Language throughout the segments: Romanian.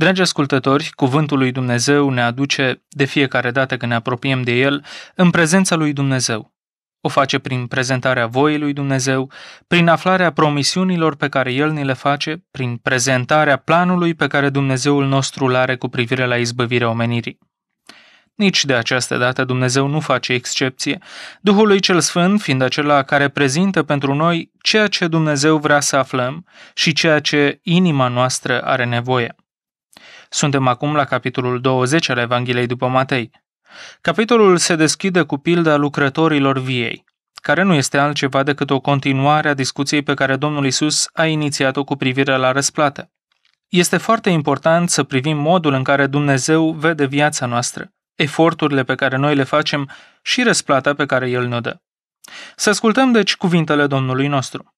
Dragi ascultători, Cuvântul lui Dumnezeu ne aduce, de fiecare dată când ne apropiem de El, în prezența lui Dumnezeu. O face prin prezentarea voii lui Dumnezeu, prin aflarea promisiunilor pe care El ni le face, prin prezentarea planului pe care Dumnezeul nostru îl are cu privire la izbăvirea omenirii. Nici de această dată Dumnezeu nu face excepție, Duhul lui cel Sfânt fiind acela care prezintă pentru noi ceea ce Dumnezeu vrea să aflăm și ceea ce inima noastră are nevoie. Suntem acum la capitolul 20 al Evangheliei după Matei. Capitolul se deschide cu pilda lucrătorilor viei, care nu este altceva decât o continuare a discuției pe care Domnul Isus a inițiat-o cu privire la răsplată. Este foarte important să privim modul în care Dumnezeu vede viața noastră, eforturile pe care noi le facem și răsplata pe care El ne dă. Să ascultăm deci cuvintele Domnului nostru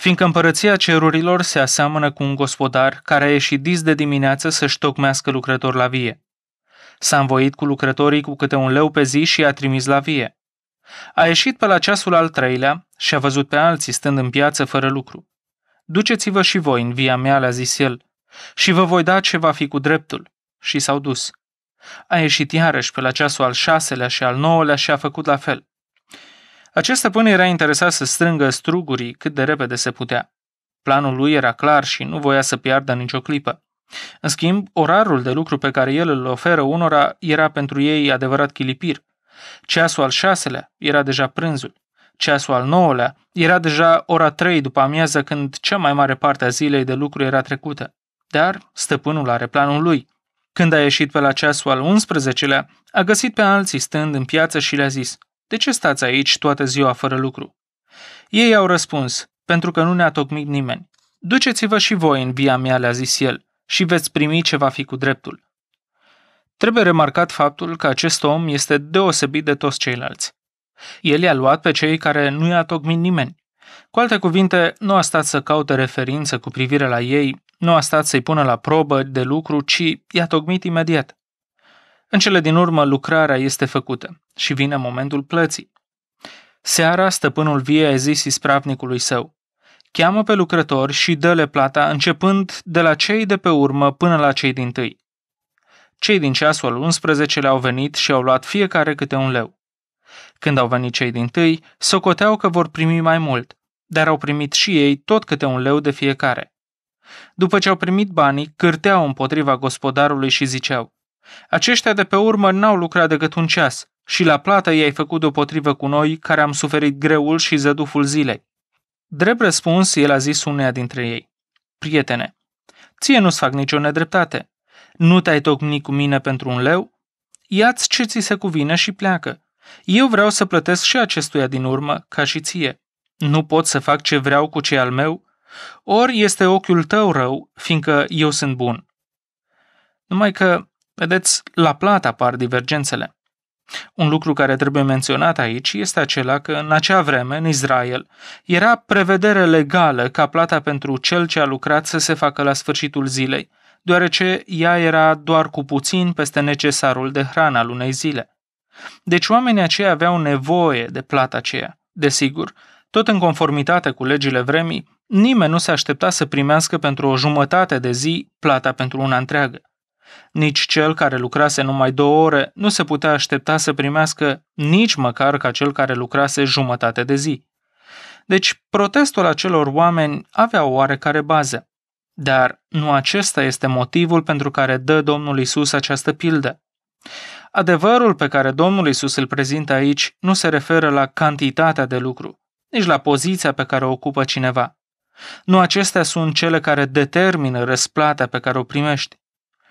fiindcă împărăția cerurilor se aseamănă cu un gospodar care a ieșit dis de dimineață să-și tocmească lucrători la vie. S-a învoit cu lucrătorii cu câte un leu pe zi și i-a trimis la vie. A ieșit pe la ceasul al treilea și a văzut pe alții stând în piață fără lucru. Duceți-vă și voi în via mea, le-a zis el, și vă voi da ce va fi cu dreptul. Și s-au dus. A ieșit iarăși pe la ceasul al șaselea și al nouălea și a făcut la fel. Acest stăpân era interesat să strângă strugurii cât de repede se putea. Planul lui era clar și nu voia să piardă nicio clipă. În schimb, orarul de lucru pe care el îl oferă unora era pentru ei adevărat chilipir. Ceasul al șaselea era deja prânzul. Ceasul al nouălea era deja ora trei după amiază când cea mai mare parte a zilei de lucru era trecută. Dar stăpânul are planul lui. Când a ieșit pe la ceasul al 11-lea, a găsit pe alții stând în piață și le-a zis – de ce stați aici toată ziua fără lucru? Ei au răspuns, pentru că nu ne-a tocmit nimeni. Duceți-vă și voi în via mea, le-a zis el, și veți primi ce va fi cu dreptul. Trebuie remarcat faptul că acest om este deosebit de toți ceilalți. El i-a luat pe cei care nu i-a tocmit nimeni. Cu alte cuvinte, nu a stat să caute referință cu privire la ei, nu a stat să-i pună la probă de lucru, ci i-a tocmit imediat. În cele din urmă, lucrarea este făcută și vine momentul plății. Seara, stăpânul vie a zis ispravnicului său, cheamă pe lucrători și dă-le plata începând de la cei de pe urmă până la cei din tâi. Cei din ceasul 11 le-au venit și au luat fiecare câte un leu. Când au venit cei din tâi, socoteau că vor primi mai mult, dar au primit și ei tot câte un leu de fiecare. După ce au primit banii, cârteau împotriva gospodarului și ziceau, aceștia de pe urmă n-au lucrat decât un ceas și la plată i-ai făcut deopotrivă cu noi care am suferit greul și zăduful zilei. Drept răspuns, el a zis uneia dintre ei, Prietene, ție nu-ți fac nicio nedreptate. Nu te-ai tocmit cu mine pentru un leu? Ia-ți ce ți se cuvine și pleacă. Eu vreau să plătesc și acestuia din urmă, ca și ție. Nu pot să fac ce vreau cu ce al meu? Ori este ochiul tău rău, fiindcă eu sunt bun. Numai că, vedeți, la plata apar divergențele. Un lucru care trebuie menționat aici este acela că în acea vreme, în Israel, era prevedere legală ca plata pentru cel ce a lucrat să se facă la sfârșitul zilei, deoarece ea era doar cu puțin peste necesarul de hrană al unei zile. Deci oamenii aceia aveau nevoie de plata aceea. Desigur, tot în conformitate cu legile vremii, nimeni nu se aștepta să primească pentru o jumătate de zi plata pentru una întreagă. Nici cel care lucrase numai două ore nu se putea aștepta să primească nici măcar ca cel care lucrase jumătate de zi. Deci, protestul acelor oameni avea o oarecare bază. Dar nu acesta este motivul pentru care dă Domnul Isus această pildă. Adevărul pe care Domnul Isus îl prezintă aici nu se referă la cantitatea de lucru, nici la poziția pe care o ocupă cineva. Nu acestea sunt cele care determină răsplata pe care o primești.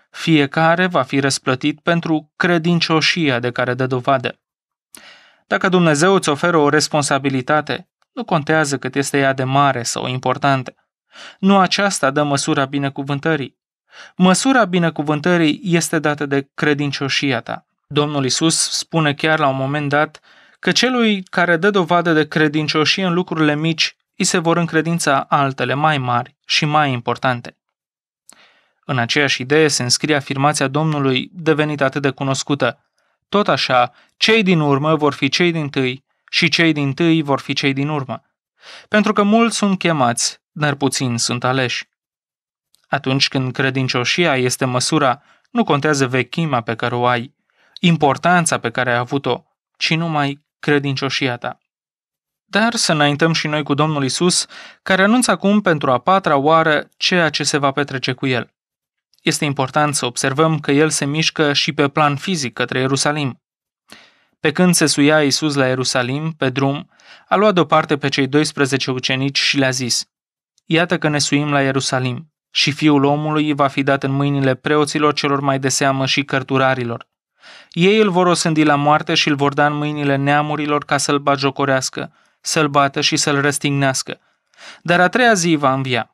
Fiecare va fi răsplătit pentru credincioșia de care dă dovadă. Dacă Dumnezeu îți oferă o responsabilitate, nu contează cât este ea de mare sau importantă. Nu aceasta dă măsura binecuvântării. Măsura binecuvântării este dată de credincioșia ta. Domnul Isus spune chiar la un moment dat că celui care dă dovadă de credincioșie în lucrurile mici, îi se vor încredința altele mai mari și mai importante. În aceeași idee se înscrie afirmația Domnului devenit atât de cunoscută. Tot așa, cei din urmă vor fi cei din tâi și cei din tâi vor fi cei din urmă. Pentru că mulți sunt chemați, dar puțini sunt aleși. Atunci când credincioșia este măsura, nu contează vechimea pe care o ai, importanța pe care ai avut-o, ci numai credincioșia ta. Dar să înaintăm și noi cu Domnul Isus, care anunță acum pentru a patra oară ceea ce se va petrece cu el. Este important să observăm că el se mișcă și pe plan fizic către Ierusalim. Pe când se suia Iisus la Ierusalim, pe drum, a luat deoparte pe cei 12 ucenici și le-a zis, Iată că ne suim la Ierusalim și fiul omului va fi dat în mâinile preoților celor mai de seamă și cărturarilor. Ei îl vor osândi la moarte și îl vor da în mâinile neamurilor ca să-l bagiocorească, să-l bată și să-l răstignească. Dar a treia zi va învia.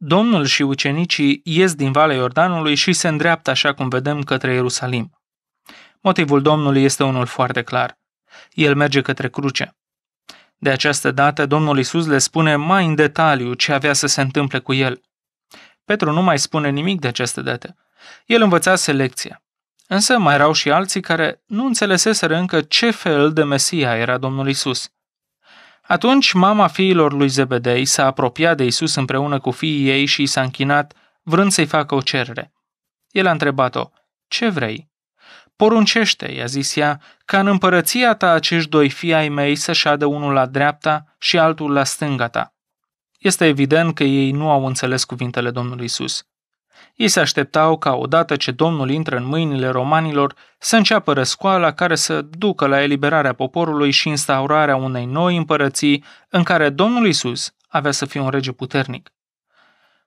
Domnul și ucenicii ies din Valea Iordanului și se îndreaptă așa cum vedem către Ierusalim. Motivul Domnului este unul foarte clar. El merge către cruce. De această dată, Domnul Isus le spune mai în detaliu ce avea să se întâmple cu el. Petru nu mai spune nimic de această dată. El învăța selecția. Însă mai erau și alții care nu înțeleseseră încă ce fel de Mesia era Domnul Isus. Atunci mama fiilor lui Zebedei s-a apropiat de Isus împreună cu fiii ei și i s-a închinat, vrând să-i facă o cerere. El a întrebat-o, ce vrei? Poruncește, i-a zis ea, ca în împărăția ta acești doi fii ai mei să șadă unul la dreapta și altul la stânga ta. Este evident că ei nu au înțeles cuvintele Domnului Isus. Ei se așteptau ca odată ce Domnul intră în mâinile romanilor să înceapă răscoala care să ducă la eliberarea poporului și instaurarea unei noi împărății în care Domnul Isus avea să fie un rege puternic.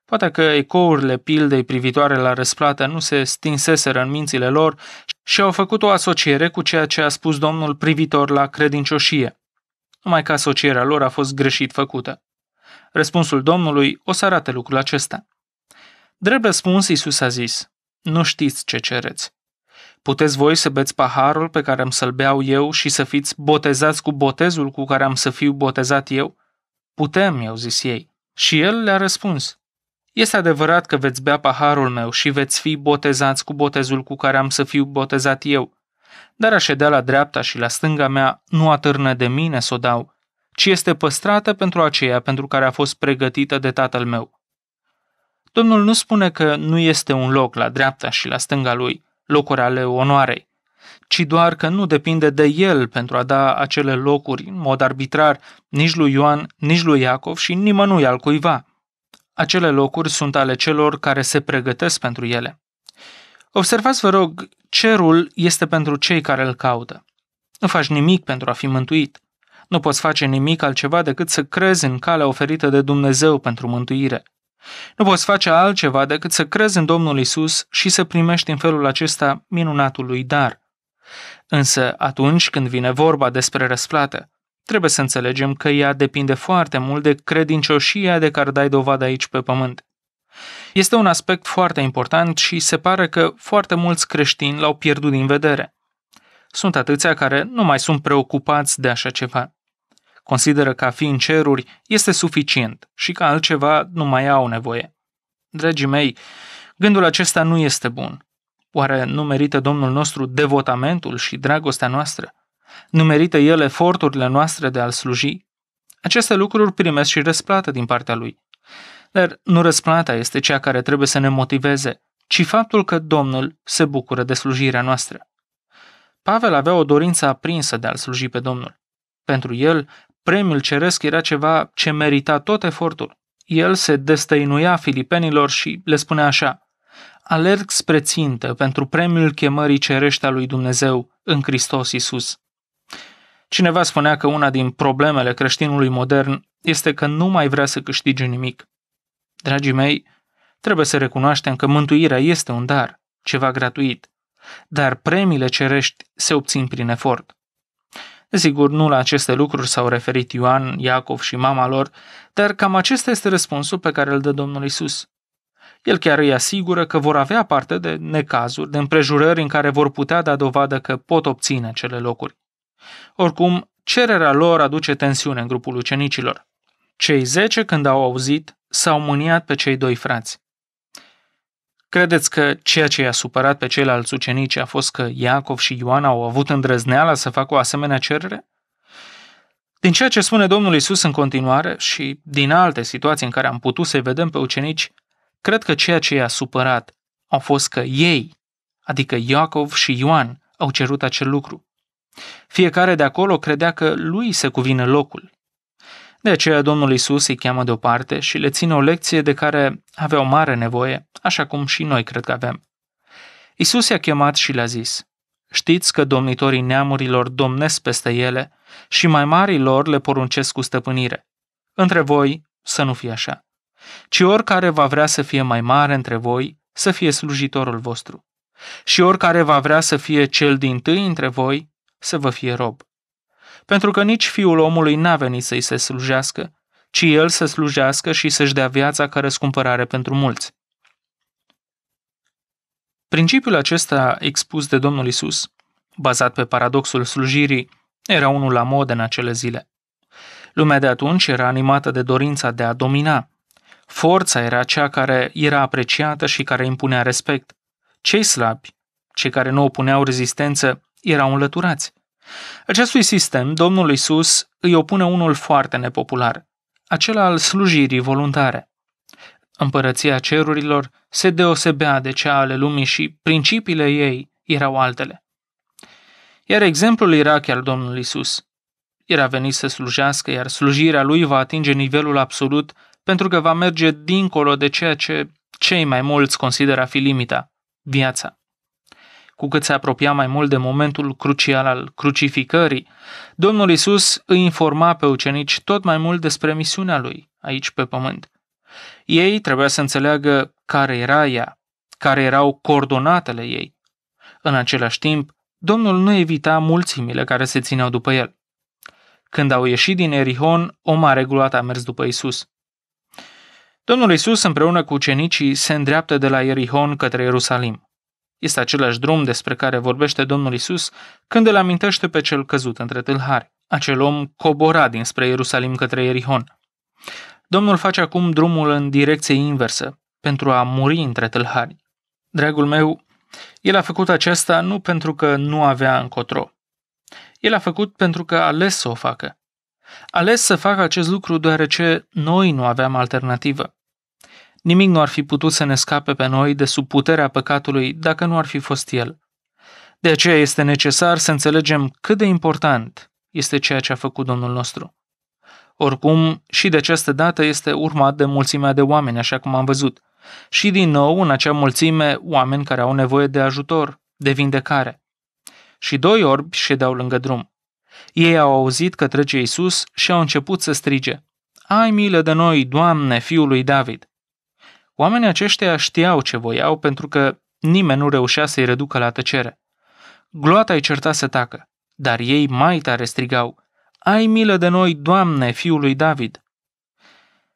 Poate că ecourile pildei privitoare la răsplată nu se stinseseră în mințile lor și au făcut o asociere cu ceea ce a spus Domnul privitor la credincioșie, numai că asocierea lor a fost greșit făcută. Răspunsul Domnului o să arate lucrul acesta. Drept răspuns, Iisus a zis, nu știți ce cereți. Puteți voi să beți paharul pe care am să-l beau eu și să fiți botezați cu botezul cu care am să fiu botezat eu? Putem, i-au zis ei. Și el le-a răspuns, este adevărat că veți bea paharul meu și veți fi botezați cu botezul cu care am să fiu botezat eu. Dar a la dreapta și la stânga mea nu atârnă de mine să o dau, ci este păstrată pentru aceea pentru care a fost pregătită de tatăl meu. Domnul nu spune că nu este un loc la dreapta și la stânga lui, locuri ale onoarei, ci doar că nu depinde de el pentru a da acele locuri în mod arbitrar nici lui Ioan, nici lui Iacov și nimănui al cuiva. Acele locuri sunt ale celor care se pregătesc pentru ele. Observați, vă rog, cerul este pentru cei care îl caută. Nu faci nimic pentru a fi mântuit. Nu poți face nimic altceva decât să crezi în calea oferită de Dumnezeu pentru mântuire – nu poți face altceva decât să crezi în Domnul Isus și să primești în felul acesta minunatul lui dar. Însă, atunci când vine vorba despre răsplată, trebuie să înțelegem că ea depinde foarte mult de credincioșia de care dai dovadă aici pe pământ. Este un aspect foarte important și se pare că foarte mulți creștini l-au pierdut din vedere. Sunt atâția care nu mai sunt preocupați de așa ceva. Consideră că a fi în ceruri este suficient și că altceva nu mai au nevoie. Dragii mei, gândul acesta nu este bun. Oare nu merită Domnul nostru devotamentul și dragostea noastră? Nu merită El eforturile noastre de a-L sluji? Aceste lucruri primesc și răsplată din partea Lui. Dar nu răsplata este cea care trebuie să ne motiveze, ci faptul că Domnul se bucură de slujirea noastră. Pavel avea o dorință aprinsă de a-L sluji pe Domnul. Pentru el, Premiul ceresc era ceva ce merita tot efortul. El se destăinuia filipenilor și le spunea așa, Alerg spre țintă pentru premiul chemării cerești a lui Dumnezeu în Hristos Isus. Cineva spunea că una din problemele creștinului modern este că nu mai vrea să câștige nimic. Dragii mei, trebuie să recunoaștem că mântuirea este un dar, ceva gratuit, dar premiile cerești se obțin prin efort. Desigur, nu la aceste lucruri s-au referit Ioan, Iacov și mama lor, dar cam acesta este răspunsul pe care îl dă Domnul Isus. El chiar îi asigură că vor avea parte de necazuri, de împrejurări în care vor putea da dovadă că pot obține cele locuri. Oricum, cererea lor aduce tensiune în grupul ucenicilor. Cei zece, când au auzit, s-au mâniat pe cei doi frați. Credeți că ceea ce i-a supărat pe ceilalți ucenici a fost că Iacov și Ioan au avut îndrăzneala să facă o asemenea cerere? Din ceea ce spune Domnul Isus în continuare și din alte situații în care am putut să-i vedem pe ucenici, cred că ceea ce i-a supărat au fost că ei, adică Iacov și Ioan, au cerut acel lucru. Fiecare de acolo credea că lui se cuvine locul. De aceea Domnul Isus îi cheamă deoparte și le ține o lecție de care aveau mare nevoie, așa cum și noi cred că avem. Isus i-a chemat și le-a zis, Știți că domnitorii neamurilor domnesc peste ele și mai marii lor le poruncesc cu stăpânire. Între voi să nu fie așa, ci oricare va vrea să fie mai mare între voi, să fie slujitorul vostru. Și oricare va vrea să fie cel din tâi între voi, să vă fie rob pentru că nici fiul omului n-a venit să-i se slujească, ci el să slujească și să-și dea viața ca răscumpărare pentru mulți. Principiul acesta expus de Domnul Isus, bazat pe paradoxul slujirii, era unul la mod în acele zile. Lumea de atunci era animată de dorința de a domina. Forța era cea care era apreciată și care impunea respect. Cei slabi, cei care nu opuneau rezistență, erau înlăturați. Acestui sistem, Domnul Isus îi opune unul foarte nepopular, acela al slujirii voluntare. Împărăția cerurilor se deosebea de cea ale lumii și principiile ei erau altele. Iar exemplul era chiar Domnul Isus. Era venit să slujească, iar slujirea lui va atinge nivelul absolut pentru că va merge dincolo de ceea ce cei mai mulți consideră a fi limita, viața cu cât se apropia mai mult de momentul crucial al crucificării, Domnul Isus îi informa pe ucenici tot mai mult despre misiunea lui aici pe pământ. Ei trebuia să înțeleagă care era ea, care erau coordonatele ei. În același timp, Domnul nu evita mulțimile care se țineau după el. Când au ieșit din Erihon, o mare gloată a mers după Isus. Domnul Isus împreună cu ucenicii se îndreaptă de la Erihon către Ierusalim. Este același drum despre care vorbește Domnul Isus când îl amintește pe cel căzut între tâlhari. Acel om cobora dinspre Ierusalim către Erihon. Domnul face acum drumul în direcție inversă, pentru a muri între tâlhari. Dragul meu, el a făcut aceasta nu pentru că nu avea încotro. El a făcut pentru că a ales să o facă. A ales să facă acest lucru deoarece noi nu aveam alternativă. Nimic nu ar fi putut să ne scape pe noi de sub puterea păcatului dacă nu ar fi fost el. De aceea este necesar să înțelegem cât de important este ceea ce a făcut Domnul nostru. Oricum, și de această dată este urmat de mulțimea de oameni, așa cum am văzut. Și din nou, în acea mulțime, oameni care au nevoie de ajutor, de vindecare. Și doi orbi ședeau lângă drum. Ei au auzit că trece Isus și au început să strige. Ai milă de noi, Doamne, fiul lui David! Oamenii aceștia știau ce voiau pentru că nimeni nu reușea să-i reducă la tăcere. Gloata îi certa să tacă, dar ei mai tare strigau, Ai milă de noi, Doamne, fiul lui David!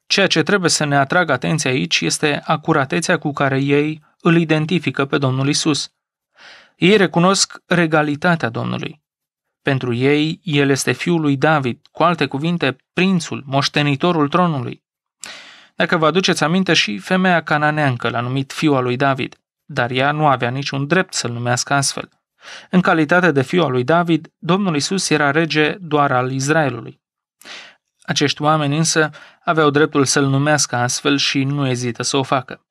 Ceea ce trebuie să ne atragă atenția aici este acuratețea cu care ei îl identifică pe Domnul Isus. Ei recunosc regalitatea Domnului. Pentru ei, el este fiul lui David, cu alte cuvinte, prințul, moștenitorul tronului. Dacă vă aduceți aminte, și femeia cananeancă l-a numit fiul lui David, dar ea nu avea niciun drept să-l numească astfel. În calitate de fiul lui David, Domnul Isus era rege doar al Israelului. Acești oameni însă aveau dreptul să-l numească astfel și nu ezită să o facă.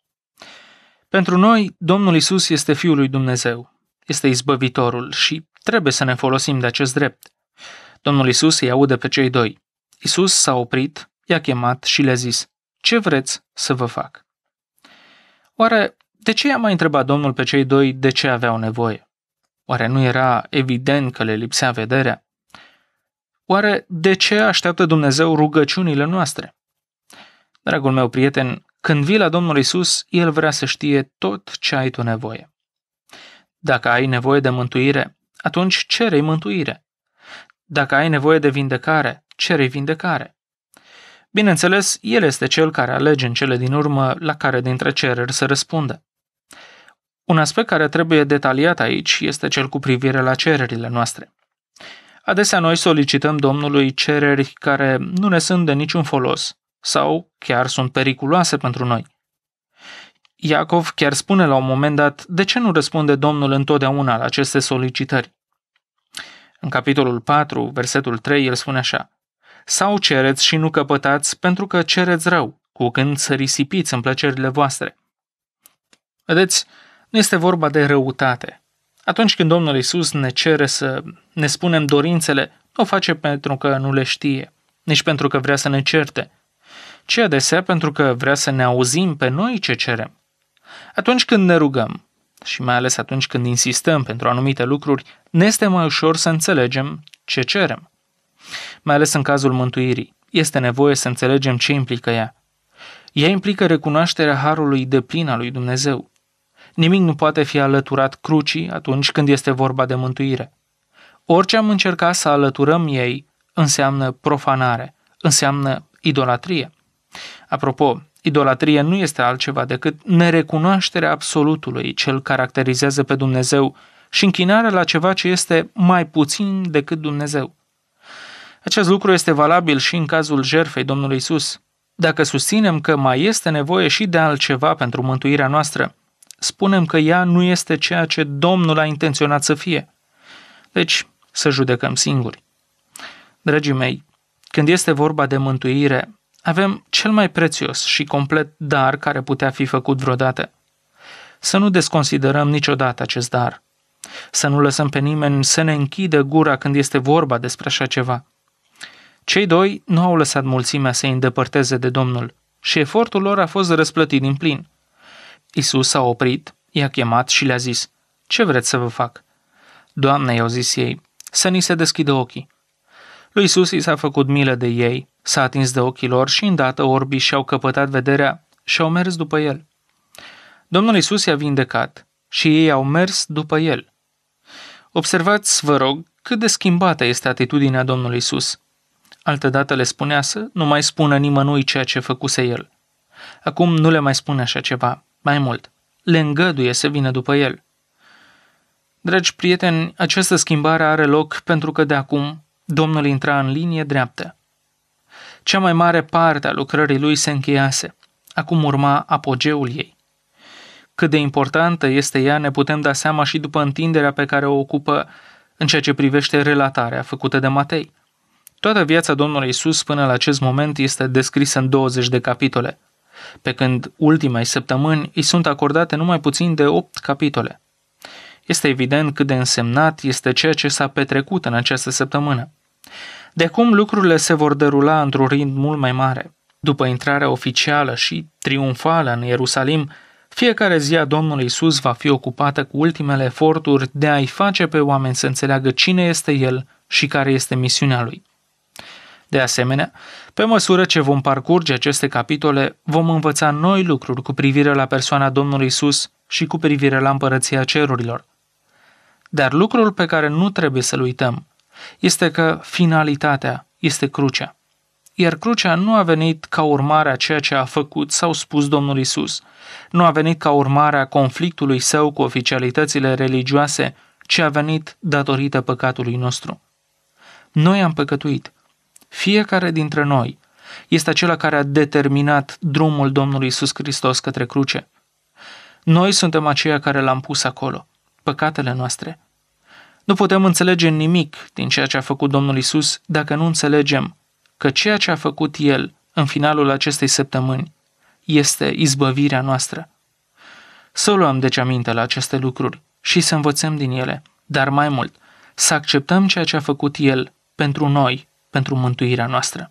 Pentru noi, Domnul Isus este Fiul lui Dumnezeu, este izbăvitorul și trebuie să ne folosim de acest drept. Domnul Isus îi aude pe cei doi. Isus s-a oprit, i-a chemat și le-a zis, ce vreți să vă fac? Oare de ce i-a mai întrebat Domnul pe cei doi de ce aveau nevoie? Oare nu era evident că le lipsea vederea? Oare de ce așteaptă Dumnezeu rugăciunile noastre? Dragul meu prieten, când vii la Domnul Isus, El vrea să știe tot ce ai tu nevoie. Dacă ai nevoie de mântuire, atunci cere mântuire. Dacă ai nevoie de vindecare, cere vindecare. Bineînțeles, el este cel care alege în cele din urmă la care dintre cereri să răspundă. Un aspect care trebuie detaliat aici este cel cu privire la cererile noastre. Adesea noi solicităm Domnului cereri care nu ne sunt de niciun folos sau chiar sunt periculoase pentru noi. Iacov chiar spune la un moment dat de ce nu răspunde Domnul întotdeauna la aceste solicitări. În capitolul 4, versetul 3, el spune așa: sau cereți și nu căpătați pentru că cereți rău, cu gând să risipiți în plăcerile voastre. Vedeți, nu este vorba de răutate. Atunci când Domnul Isus ne cere să ne spunem dorințele, nu o face pentru că nu le știe, nici pentru că vrea să ne certe, ci adesea pentru că vrea să ne auzim pe noi ce cerem. Atunci când ne rugăm, și mai ales atunci când insistăm pentru anumite lucruri, ne este mai ușor să înțelegem ce cerem mai ales în cazul mântuirii. Este nevoie să înțelegem ce implică ea. Ea implică recunoașterea harului de plin al lui Dumnezeu. Nimic nu poate fi alăturat crucii atunci când este vorba de mântuire. Orice am încercat să alăturăm ei înseamnă profanare, înseamnă idolatrie. Apropo, idolatrie nu este altceva decât nerecunoașterea absolutului, cel caracterizează pe Dumnezeu, și închinarea la ceva ce este mai puțin decât Dumnezeu. Acest lucru este valabil și în cazul jerfei Domnului Isus. Dacă susținem că mai este nevoie și de altceva pentru mântuirea noastră, spunem că ea nu este ceea ce Domnul a intenționat să fie. Deci, să judecăm singuri. Dragii mei, când este vorba de mântuire, avem cel mai prețios și complet dar care putea fi făcut vreodată. Să nu desconsiderăm niciodată acest dar. Să nu lăsăm pe nimeni să ne închidă gura când este vorba despre așa ceva. Cei doi nu au lăsat mulțimea să îi îndepărteze de Domnul și efortul lor a fost răsplătit din plin. Isus s-a oprit, i-a chemat și le-a zis, Ce vreți să vă fac?" Doamne, i-au zis ei, să ni se deschidă ochii. Lui Isus i s-a făcut milă de ei, s-a atins de ochii lor și îndată orbii și-au căpătat vederea și au mers după el. Domnul Isus i-a vindecat și ei au mers după el. Observați, vă rog, cât de schimbată este atitudinea Domnului Isus. Altădată le spunea să nu mai spună nimănui ceea ce făcuse el. Acum nu le mai spune așa ceva, mai mult. Le îngăduie să vină după el. Dragi prieteni, această schimbare are loc pentru că de acum Domnul intra în linie dreaptă. Cea mai mare parte a lucrării lui se încheiase. Acum urma apogeul ei. Cât de importantă este ea ne putem da seama și după întinderea pe care o ocupă în ceea ce privește relatarea făcută de Matei – Toată viața Domnului Isus până la acest moment este descrisă în 20 de capitole, pe când ultimei săptămâni îi sunt acordate numai puțin de 8 capitole. Este evident cât de însemnat este ceea ce s-a petrecut în această săptămână. De acum lucrurile se vor derula într-un rind mult mai mare. După intrarea oficială și triumfală în Ierusalim, fiecare zi a Domnului Isus va fi ocupată cu ultimele eforturi de a-i face pe oameni să înțeleagă cine este El și care este misiunea Lui. De asemenea, pe măsură ce vom parcurge aceste capitole, vom învăța noi lucruri cu privire la persoana Domnului Isus și cu privire la împărăția cerurilor. Dar lucrul pe care nu trebuie să-l uităm este că finalitatea este crucea. Iar crucea nu a venit ca urmare a ceea ce a făcut sau spus Domnul Isus, nu a venit ca urmare a conflictului său cu oficialitățile religioase, ci a venit datorită păcatului nostru. Noi am păcătuit fiecare dintre noi, este acela care a determinat drumul Domnului Isus Hristos către cruce. Noi suntem aceia care l-am pus acolo, păcatele noastre. Nu putem înțelege nimic din ceea ce a făcut Domnul Isus dacă nu înțelegem că ceea ce a făcut El în finalul acestei săptămâni este izbăvirea noastră. Să luăm deci aminte la aceste lucruri și să învățăm din ele, dar mai mult, să acceptăm ceea ce a făcut El pentru noi pentru mântuirea noastră.